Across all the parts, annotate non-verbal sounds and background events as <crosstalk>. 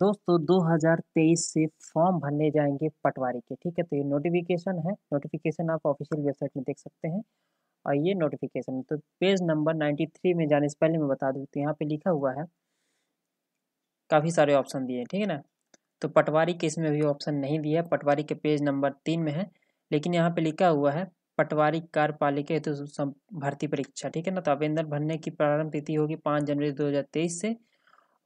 दोस्तों 2023 से फॉर्म भरने जाएंगे पटवारी के ठीक है तो ये नोटिफिकेशन है नोटिफिकेशन आप ऑफिशियल वेबसाइट में देख सकते हैं और ये नोटिफिकेशन तो पेज नंबर 93 में जाने से पहले मैं बता दूँ तो यहाँ पे लिखा हुआ है काफ़ी सारे ऑप्शन दिए हैं ठीक है ना तो पटवारी के इसमें भी ऑप्शन नहीं दिया है पटवारी के पेज नंबर तीन में है लेकिन यहाँ पर लिखा हुआ है पटवारी कार्यपालिका हेतु तो भर्ती परीक्षा ठीक है ना तो आवेदन भरने की प्रारंभ तिथि होगी पाँच जनवरी दो से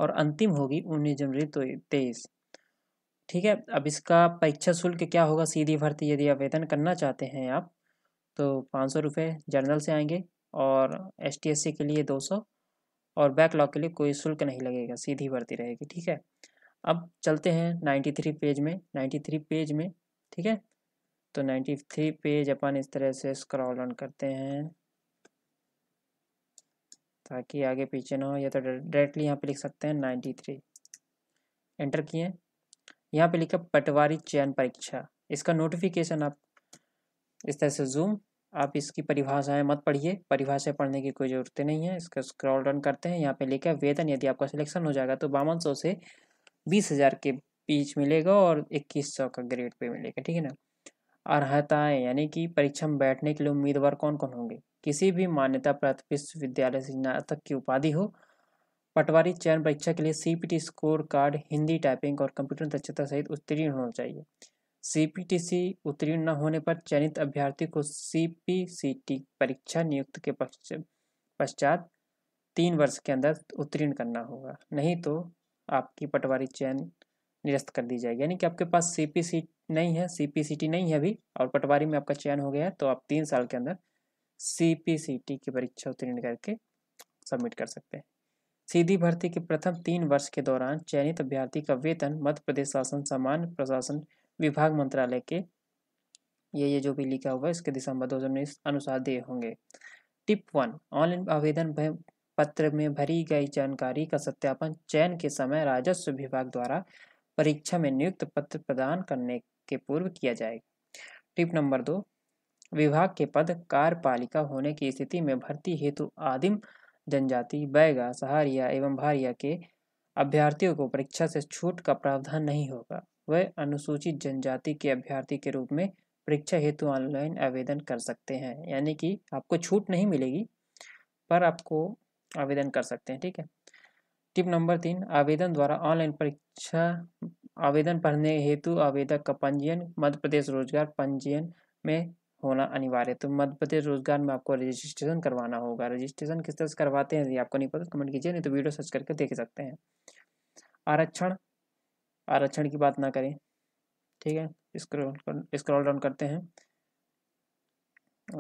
और अंतिम होगी उन्नीस जनवरी तो तेईस ठीक है अब इसका परीक्षा शुल्क क्या होगा सीधी भर्ती यदि आवेदन करना चाहते हैं आप तो पाँच सौ रुपये जनरल से आएंगे और एस टी एस सी के लिए दो सौ और बैकलॉग के लिए कोई शुल्क नहीं लगेगा सीधी भर्ती रहेगी ठीक है अब चलते हैं नाइन्टी थ्री पेज में नाइन्टी थ्री पेज में ठीक है तो नाइन्टी थ्री पेज अपन इस तरह से स्क्रॉल ऑन करते हैं ताकि आगे पीछे ना हो या तो डायरेक्टली यहाँ पे लिख सकते हैं नाइन्टी थ्री एंटर किए यहाँ पे लिखा पटवारी चयन परीक्षा इसका नोटिफिकेशन आप इस तरह से जूम आप इसकी परिभाषाएं मत पढ़िए परिभाषाएं पढ़ने की कोई ज़रूरत नहीं है इसका स्क्रॉल डाउन करते हैं यहाँ पे लिखा वेतन यदि आपका सिलेक्शन हो जाएगा तो बावन सौ से बीस हज़ार के बीच मिलेगा और इक्कीस सौ का ग्रेड पे मिलेगा ठीक है ना अर्हताएँ यानी कि परीक्षा में बैठने के लिए उम्मीदवार कौन कौन होंगे किसी भी मान्यता प्राप्त विश्वविद्यालय से स्नातक की उपाधि हो पटवारी चयन परीक्षा के लिए CPT score card Hindi typing और कंप्यूटर दक्षता सहित उत्तीर्ण होना चाहिए सीपीटीसी उत्तीर्ण न होने पर चयनित अभ्यर्थी को सीपीसीटी परीक्षा नियुक्त के पश्चात तीन वर्ष के अंदर उत्तीर्ण करना होगा नहीं तो आपकी पटवारी चयन निरस्त कर दी जाएगी यानी कि आपके पास सी नहीं है सी नहीं है अभी और पटवारी में आपका चयन हो गया है तो आप तीन साल के अंदर सी पी सी टी की परीक्षा उत्तीर्ण करके सबमिट कर सकते हैं सीधी भर्ती के प्रथम तीन वर्ष के दौरान चयनित अभ्यर्थी का वेतन मध्य प्रदेश शासन सामान्य प्रशासन विभाग मंत्रालय के ये ये जो भी लिखा हुआ है इसके दिसंबर दो अनुसार दिए होंगे टिप वन ऑनलाइन आवेदन पत्र में भरी गई जानकारी का सत्यापन चयन के समय राजस्व विभाग द्वारा परीक्षा में नियुक्त पत्र प्रदान करने के पूर्व किया जाएगा टिप नंबर दो विभाग के पद कार्यपालिका होने की स्थिति में भर्ती हेतु आदिम जनजाति बैगा सहारिया एवं भारिया के अभ्यर्थियों को परीक्षा से छूट का प्रावधान नहीं होगा वह अनुसूचित जनजाति के अभ्यर्थी के रूप में परीक्षा हेतु ऑनलाइन आवेदन कर सकते हैं यानी कि आपको छूट नहीं मिलेगी पर आपको आवेदन कर सकते हैं ठीक है टिप नंबर तीन आवेदन द्वारा ऑनलाइन परीक्षा आवेदन पढ़ने हेतु आवेदक का पंजीयन मध्य प्रदेश रोजगार पंजीयन में होना अनिवार्य है तो मध्य प्रदेश रोजगार में आपको रजिस्ट्रेशन करवाना होगा रजिस्ट्रेशन किस तरह से करवाते हैं यदि आपको नहीं पता तो कमेंट कीजिए नहीं तो वीडियो सर्च करके देख सकते हैं आरक्षण आरक्षण की बात ना करें ठीक है स्क्रॉल स्क्रॉल डाउन करते हैं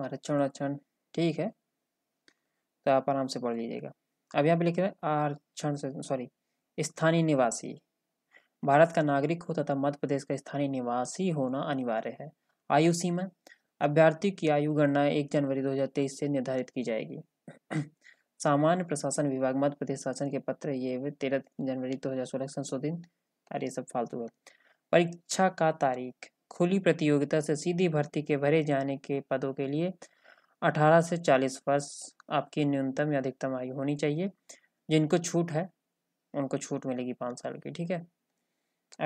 आरक्षण आरक्षण ठीक है तो आप आराम से पढ़ लीजिएगा अब यहाँ पे लिख रहे हैं आरक्षण सॉरी स्थानीय निवासी भारत का नागरिक हो तथा मध्य प्रदेश का स्थानीय निवासी होना अनिवार्य है आयु सीमा अभ्यर्थी की आयु गणना एक जनवरी 2023 से निर्धारित की जाएगी <clears throat> सामान्य प्रशासन विभाग मध्य प्रदेश शासन के पत्र ये तेरह जनवरी 2016 संशोधित अरे सब फालतू है परीक्षा का तारीख खुली प्रतियोगिता से सीधी भर्ती के भरे जाने के पदों के लिए 18 से 40 वर्ष आपकी न्यूनतम या अधिकतम आयु होनी चाहिए जिनको छूट है उनको छूट मिलेगी पाँच साल की ठीक है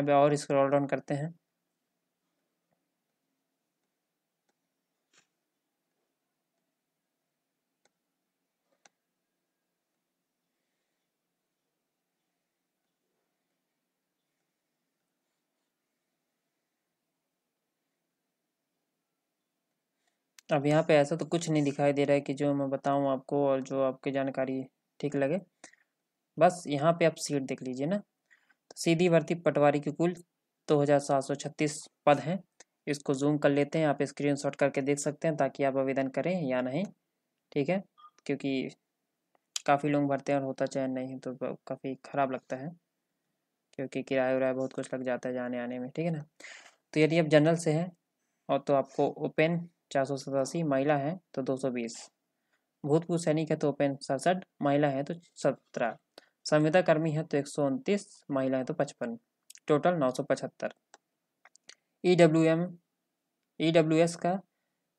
अब और स्क्रॉल डाउन करते हैं अब यहाँ पे ऐसा तो कुछ नहीं दिखाई दे रहा है कि जो मैं बताऊँ आपको और जो आपकी जानकारी ठीक लगे बस यहाँ पे आप सीट देख लीजिए ना तो सीधी भर्ती पटवारी की कुल दो हज़ार सात सौ छत्तीस पद हैं इसको जूम कर लेते हैं आप शॉट करके देख सकते हैं ताकि आप आवेदन करें या नहीं ठीक है क्योंकि काफ़ी लोग भरते हैं और होता चयन नहीं तो काफ़ी ख़राब लगता है क्योंकि किराया उराया बहुत कुछ लग जाता है जाने आने में ठीक है ना तो यदि आप जनरल से हैं और तो आपको ओपन चार सौ सतासी महिला है तो दो सौ बीस भूतपूर्व सैनिक है तो ओपन सड़सठ महिला है तो सत्रह संविदा कर्मी है तो एक सौ उनतीस महिला है तो पचपन टोटल नौ सौ पचहत्तर E W M E W S का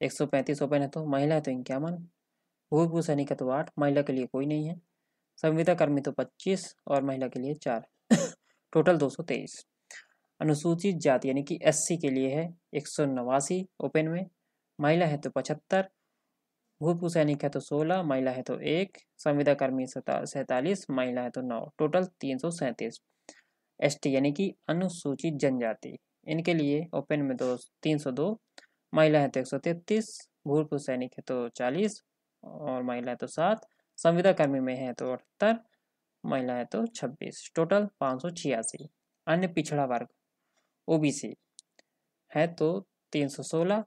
एक सौ पैंतीस ओपन है तो महिला है तो इक्यावन भूतपूर्व सैनिक है तो आठ महिला के लिए कोई नहीं है संविदा कर्मी तो पच्चीस और महिला के लिए चार टोटल दो सौ तेईस अनुसूचित जाति यानी कि एससी के लिए है एक सौ नवासी ओपन में महिला है तो पचहत्तर भूतपूर्व सैनिक है तो सोलह महिला है तो एक संविदा कर्मी सैतालीस महिला है तो नौ टोटल तीन सौ सैंतीस एस टी यानी कि अनुसूचित जनजाति इनके लिए ओपन में दो तीन सौ दो महिला है तो एक सौ तैतीस भूतपूर्व सैनिक है तो चालीस और महिला है तो सात संविदा कर्मी में है तो अठहत्तर महिला है तो छब्बीस टोटल पाँच सौ छियासी अन्य पिछड़ा वर्ग ओबीसी है तो तीन सौ सोलह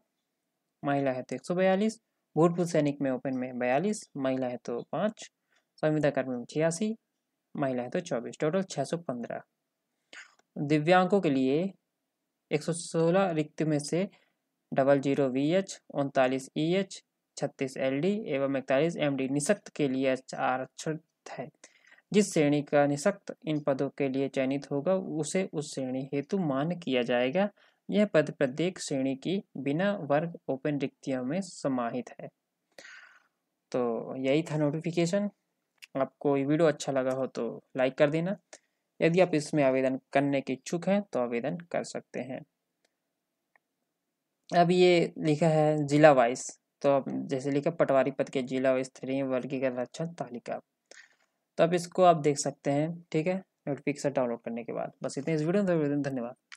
महिला है तो एक सौ बयालीस भूतपूर्व सैनिक में ओपन में बयालीस महिला है तो पाँच संविदा कर्मी में छियासी महिला है तो चौबीस टोटल छः सौ पंद्रह दिव्यांगों के लिए एक सौ सोलह रिक्त में से डबल जीरो वी एच उनतालीस ई एच छत्तीस एल डी एवं इकतालीस एम डी निशक्त के लिए आरक्षित है जिस श्रेणी का निशक्त इन पदों के लिए चयनित होगा उसे उस श्रेणी हेतु मान्य किया जाएगा यह पद प्रत्येक श्रेणी की बिना वर्ग ओपन रिक्तियों में समाहित है तो यही था नोटिफिकेशन आपको ये वीडियो अच्छा लगा हो तो लाइक कर देना यदि आप इसमें आवेदन करने के इच्छुक हैं तो आवेदन कर सकते हैं अब ये लिखा है जिला वाइज तो अब जैसे लिखा पटवारी पद के जिला वाइज स्तरीय वर्गीकरण रक्षण तालिका तो अब इसको आप देख सकते हैं ठीक है नोटिफिकेशन डाउनलोड करने के बाद बस इतने इस वीडियो में धन्यवाद